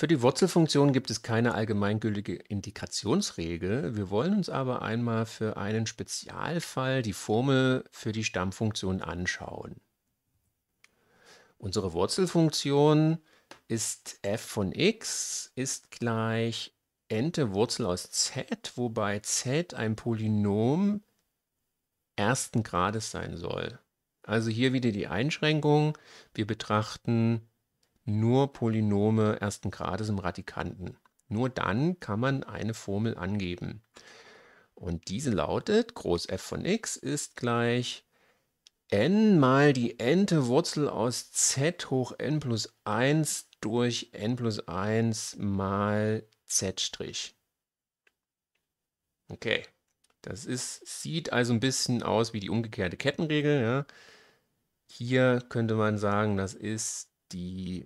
Für die Wurzelfunktion gibt es keine allgemeingültige Integrationsregel. Wir wollen uns aber einmal für einen Spezialfall die Formel für die Stammfunktion anschauen. Unsere Wurzelfunktion ist f von x ist gleich nte Wurzel aus z, wobei z ein Polynom ersten Grades sein soll. Also hier wieder die Einschränkung. Wir betrachten nur Polynome ersten Grades im Radikanten. Nur dann kann man eine Formel angeben. Und diese lautet, groß f von x ist gleich n mal die nte Wurzel aus z hoch n plus 1 durch n plus 1 mal z'. Okay, das ist, sieht also ein bisschen aus wie die umgekehrte Kettenregel. Ja. Hier könnte man sagen, das ist die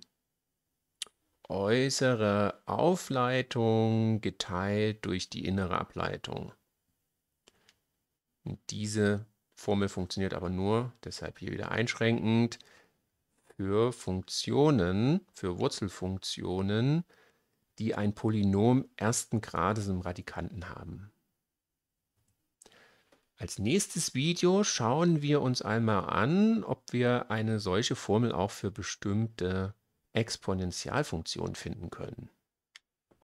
äußere Aufleitung geteilt durch die innere Ableitung. Und diese Formel funktioniert aber nur, deshalb hier wieder einschränkend, für Funktionen, für Wurzelfunktionen, die ein Polynom ersten Grades im Radikanten haben. Als nächstes Video schauen wir uns einmal an, ob wir eine solche Formel auch für bestimmte Exponentialfunktion finden können